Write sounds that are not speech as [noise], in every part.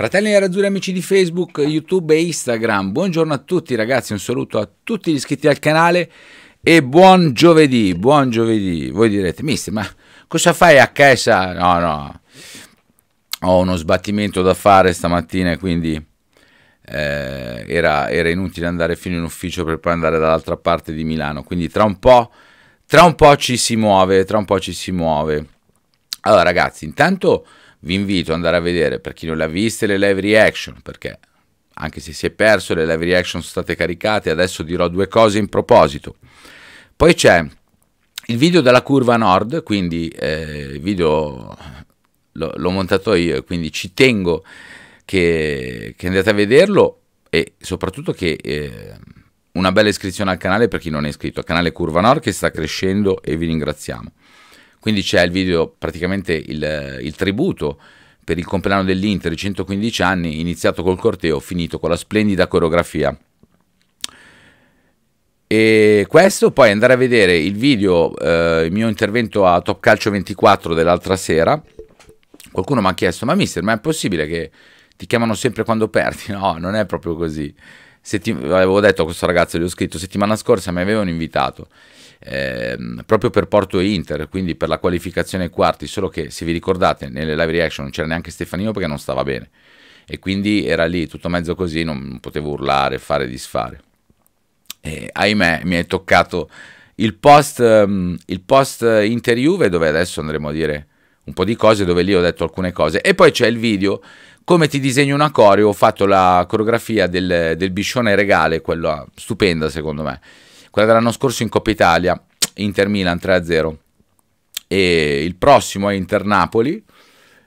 Fratelli Nerazzurri amici di Facebook, YouTube e Instagram, buongiorno a tutti ragazzi, un saluto a tutti gli iscritti al canale e buon giovedì, buon giovedì. Voi direte, mister, ma cosa fai a casa? No, no, ho uno sbattimento da fare stamattina e quindi eh, era, era, inutile andare fino in ufficio per poi andare dall'altra parte di Milano, quindi tra un po', tra un po' ci si muove, tra un po' ci si muove. Allora ragazzi, intanto vi invito ad andare a vedere per chi non l'ha vista le live reaction, perché anche se si è perso le live reaction sono state caricate, adesso dirò due cose in proposito. Poi c'è il video della curva nord, quindi eh, il video l'ho montato io, quindi ci tengo che, che, andate a vederlo e soprattutto che eh, una bella iscrizione al canale per chi non è iscritto, al canale Curva Nord che sta crescendo e vi ringraziamo. Quindi c'è il video, praticamente il, il tributo per il compleanno dell'Inter, 115 anni, iniziato col corteo, finito con la splendida coreografia. E questo, poi andare a vedere il video, eh, il mio intervento a Top Calcio 24 dell'altra sera. Qualcuno mi ha chiesto, ma mister, ma è possibile che ti chiamano sempre quando perdi? [laughs] No, non è proprio così. Setti- avevo detto a questo ragazzo, gli ho scritto, settimana scorsa mi avevano invitato eh, proprio per Porto e Inter, quindi per la qualificazione ai quarti, solo che se vi ricordate nelle live reaction non c'era neanche Stefanino perché non stava bene e quindi era lì tutto mezzo così, non potevo urlare, fare, disfare. E, ahimè mi è toccato il post, ehm, il post inter Juve dove adesso andremo a dire un po' di cose, dove lì ho detto alcune cose e poi c'è il video come ti disegno una coreo, ho fatto la coreografia del, del biscione regale, quella stupenda secondo me, quella dell'anno scorso in Coppa Italia, Inter Milan 3-0. E il prossimo è Inter Napoli,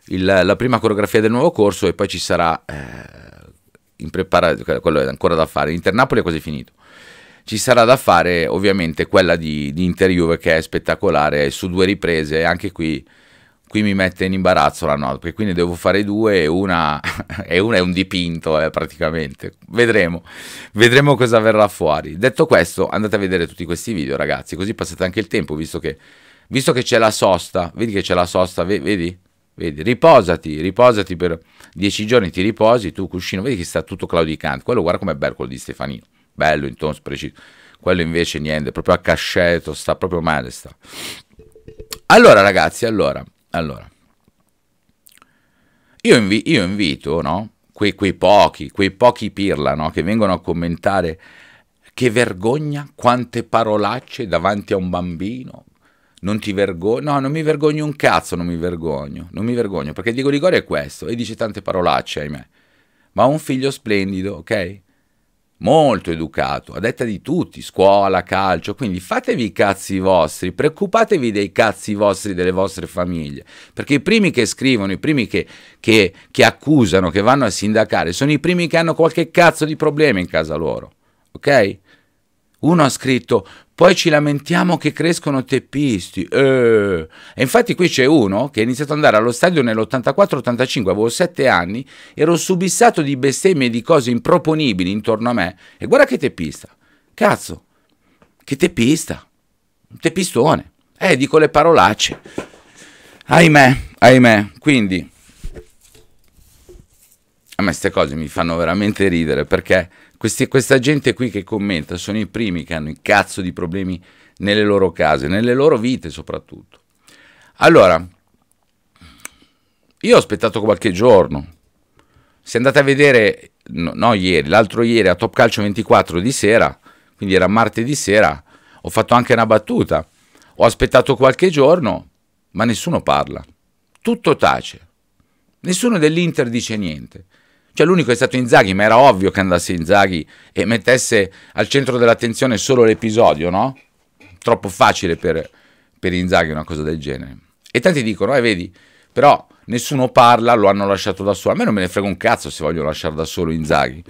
il, la prima coreografia del nuovo corso e poi ci sarà... Eh, in preparazione, quello è ancora da fare. Inter Napoli è quasi finito. Ci sarà da fare ovviamente quella di, di Inter Juve che è spettacolare su due riprese, anche qui qui mi mette in imbarazzo la nota, perché quindi devo fare due e una, [laughs] e una è un dipinto eh, praticamente. Vedremo, vedremo cosa verrà fuori. Detto questo, andate a vedere tutti questi video ragazzi, così passate anche il tempo, visto che, visto che c'è la sosta, vedi che c'è la sosta, vedi? Vedi, riposati, riposati per dieci giorni, ti riposi, tu cuscino, vedi che sta tutto claudicante, quello guarda com'è bello quello di Stefanino, bello, in tono preciso, quello invece niente, proprio a cascetto, sta proprio male, sta. Allora ragazzi, allora, allora, io, invi- io invito no? que- quei pochi, quei pochi pirla no? che vengono a commentare che vergogna, quante parolacce davanti a un bambino. Non ti vergogno, no, non mi vergogno un cazzo, non mi vergogno, non mi vergogno, perché Diego Ligori è questo e dice tante parolacce, ahimè. Ma ha un figlio splendido, ok? molto educato, a detta di tutti, scuola, calcio, quindi fatevi i cazzi vostri, preoccupatevi dei cazzi vostri, delle vostre famiglie, perché i primi che scrivono, i primi che, che, che accusano, che vanno a sindacare, sono i primi che hanno qualche cazzo di problema in casa loro, ok? Uno ha scritto, poi ci lamentiamo che crescono teppisti. Eh. E infatti qui c'è uno che è iniziato ad andare allo stadio nell'84-85, avevo 7 anni, ero subissato di bestemmie e di cose improponibili intorno a me. E guarda che teppista. Cazzo, che teppista. Un teppistone. Eh, dico le parolacce. Ahimè, ahimè. Quindi queste cose mi fanno veramente ridere perché questi, questa gente qui che commenta sono i primi che hanno i cazzo di problemi nelle loro case, nelle loro vite soprattutto. Allora, io ho aspettato qualche giorno. Se andate a vedere, no, no ieri, l'altro ieri a Top Calcio 24 di sera, quindi era martedì sera, ho fatto anche una battuta. Ho aspettato qualche giorno, ma nessuno parla. Tutto tace. Nessuno dell'Inter dice niente. Cioè l'unico è stato Inzaghi, ma era ovvio che andasse Inzaghi e mettesse al centro dell'attenzione solo l'episodio, no? Troppo facile per, per Inzaghi una cosa del genere. E tanti dicono, eh vedi, però nessuno parla, lo hanno lasciato da solo. A me non me ne frega un cazzo se voglio lasciare da solo Inzaghi.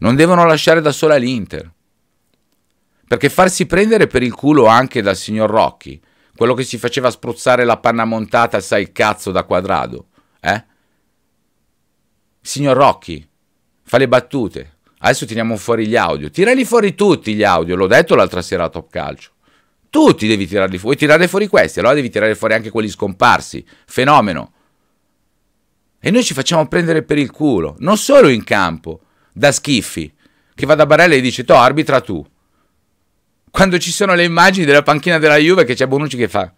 Non devono lasciare da sola l'Inter. Perché farsi prendere per il culo anche dal signor Rocchi, quello che si faceva spruzzare la panna montata, sai il cazzo da quadrado signor Rocchi, fa le battute. Adesso tiriamo fuori gli audio. Tirali fuori tutti gli audio, l'ho detto l'altra sera a Top Calcio. Tutti devi tirarli fuori. Vuoi tirare fuori questi, allora devi tirare fuori anche quelli scomparsi. Fenomeno. E noi ci facciamo prendere per il culo, non solo in campo, da schiffi, che va da Barella e dice, to arbitra tu. Quando ci sono le immagini della panchina della Juve che c'è Bonucci che fa...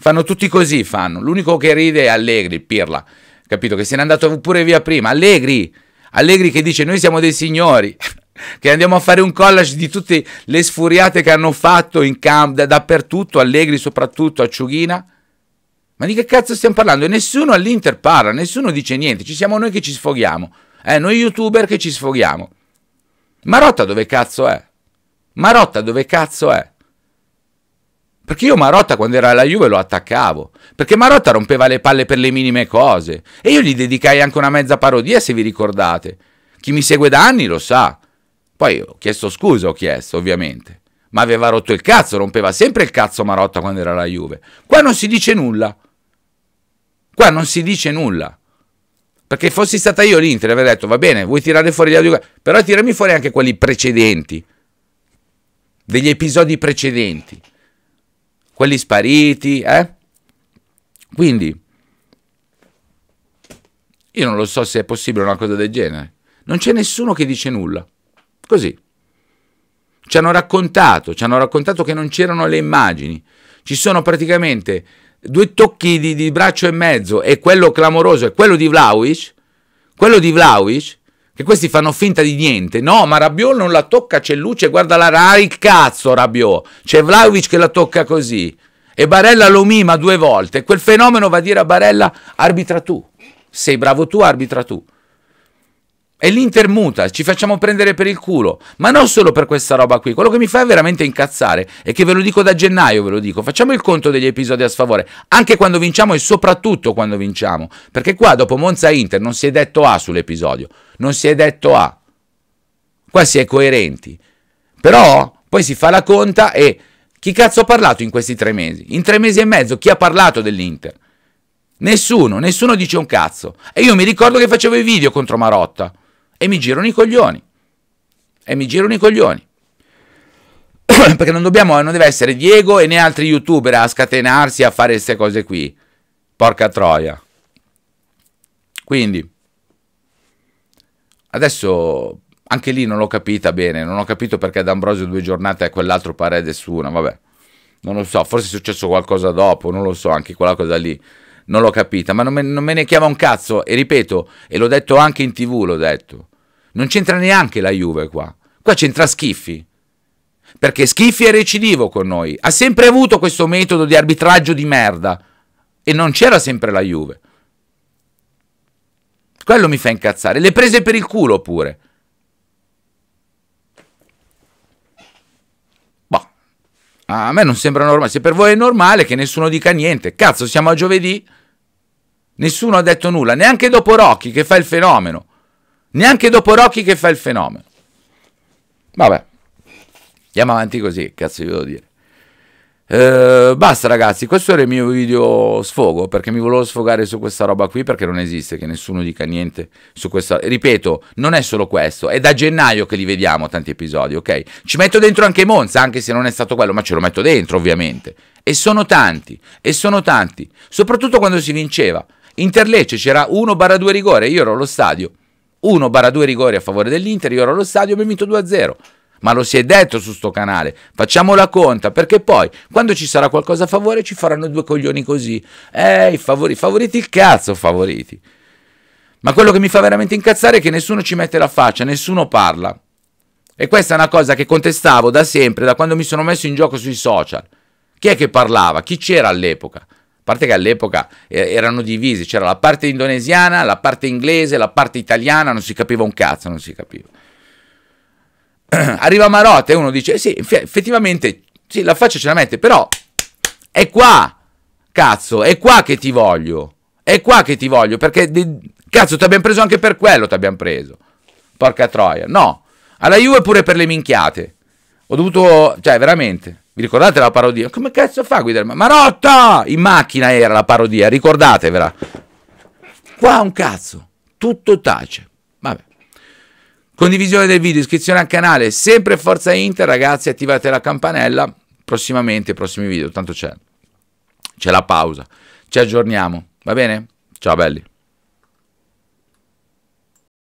Fanno tutti così, fanno. L'unico che ride è Allegri, Pirla capito? Che se n'è andato pure via prima. Allegri, Allegri che dice noi siamo dei signori, [laughs] che andiamo a fare un collage di tutte le sfuriate che hanno fatto in camp, da, dappertutto, Allegri soprattutto, Acciughina. Ma di che cazzo stiamo parlando? E nessuno all'Inter parla, nessuno dice niente, ci siamo noi che ci sfoghiamo. Eh, noi youtuber che ci sfoghiamo. Marotta dove cazzo è? Marotta dove cazzo è? Perché io Marotta quando era alla Juve lo attaccavo, perché Marotta rompeva le palle per le minime cose e io gli dedicai anche una mezza parodia se vi ricordate. Chi mi segue da anni lo sa. Poi ho chiesto scusa, ho chiesto ovviamente, ma aveva rotto il cazzo, rompeva sempre il cazzo Marotta quando era alla Juve. Qua non si dice nulla. Qua non si dice nulla. Perché fossi stata io l'Inter avrei detto va bene, vuoi tirare fuori gli audio, però tirami fuori anche quelli precedenti, degli episodi precedenti quelli spariti, eh? Quindi, io non lo so se è possibile una cosa del genere. Non c'è nessuno che dice nulla. Così. Ci hanno raccontato, ci hanno raccontato che non c'erano le immagini. Ci sono praticamente due tocchi di, di braccio e mezzo e quello clamoroso è quello di Vlaovic, quello di Vlaovic che questi fanno finta di niente. No, ma Rabiot non la tocca c'è luce, guarda la Rai, cazzo Rabiot. C'è Vlaovic che la tocca così. E Barella lo mima due volte. Quel fenomeno va a dire a Barella, arbitra tu. Sei bravo tu, arbitra tu. E l'intermuta, ci facciamo prendere per il culo. Ma non solo per questa roba qui. Quello che mi fa veramente incazzare è che ve lo dico da gennaio, ve lo dico. Facciamo il conto degli episodi a sfavore, anche quando vinciamo e soprattutto quando vinciamo. Perché qua dopo Monza Inter non si è detto A sull'episodio. Non si è detto A. Qua si è coerenti. Però poi si fa la conta e chi cazzo ha parlato in questi tre mesi? In tre mesi e mezzo chi ha parlato dell'Inter? Nessuno, nessuno dice un cazzo. E io mi ricordo che facevo i video contro Marotta e mi girano i coglioni. E mi girano i coglioni. [clears throat] Perché non dobbiamo, non deve essere Diego e né altri youtuber a scatenarsi a fare queste cose qui. Porca troia. Quindi, adesso anche lì non l'ho capita bene, non ho capito perché D'Ambrosio due giornate e quell'altro Paredes una, vabbè. Non lo so, forse è successo qualcosa dopo, non lo so, anche quella cosa lì non l'ho capita, ma non me, non me, ne chiama un cazzo e ripeto, e l'ho detto anche in tv, l'ho detto. Non c'entra neanche la Juve qua. Qua c'entra Schiffi. Perché Schiffi è recidivo con noi. Ha sempre avuto questo metodo di arbitraggio di merda. E non c'era sempre la Juve. Quello mi fa incazzare. Le prese per il culo pure. Boh. A me non sembra normale. Se per voi è normale che nessuno dica niente. Cazzo, siamo a giovedì. Nessuno ha detto nulla. Neanche dopo Rocchi che fa il fenomeno. Neanche dopo Rocky che fa il fenomeno. Vabbè, andiamo avanti così, cazzo vi devo dire. Eh, basta ragazzi, questo era il mio video sfogo perché mi volevo sfogare su questa roba qui perché non esiste che nessuno dica niente su questa. Ripeto, non è solo questo, è da gennaio che li vediamo tanti episodi, ok? Ci metto dentro anche Monza, anche se non è stato quello, ma ce lo metto dentro ovviamente. E sono tanti, e sono tanti, soprattutto quando si vinceva. Interlecce c'era 1-2 rigore, io ero allo stadio. 1-2 rigori a favore dell'Inter, io ero allo stadio e abbiamo vinto 2-0. Ma lo si è detto su sto canale, facciamo la conta, perché poi quando ci sarà qualcosa a favore ci faranno due coglioni così. Ehi, favori, favoriti il cazzo, favoriti. Ma quello che mi fa veramente incazzare è che nessuno ci mette la faccia, nessuno parla. E questa è una cosa che contestavo da sempre, da quando mi sono messo in gioco sui social. Chi è che parlava? Chi c'era all'epoca? parte che all'epoca eh, erano divisi, c'era la parte indonesiana, la parte inglese, la parte italiana, non si capiva un cazzo, non si capiva. [clears throat] Arriva Marotta e uno dice, eh sì, effettivamente, sì, la faccia ce la mette, però è qua, cazzo, è qua che ti voglio, è qua che ti voglio, perché, cazzo, ti abbiamo preso anche per quello, ti abbiamo preso. Porca troia, no, alla Juve pure per le minchiate. Ho dovuto, cioè, veramente... Vi ricordate la parodia? Come cazzo fa a guidare? Marotta! In macchina era la parodia, ricordatevela. Qua un cazzo, tutto tace. Vabbè. Condivisione del video, iscrizione al canale, sempre Forza Inter, ragazzi, attivate la campanella. Prossimamente, prossimi video, tanto c'è. C'è la pausa. Ci aggiorniamo, va bene? Ciao belli.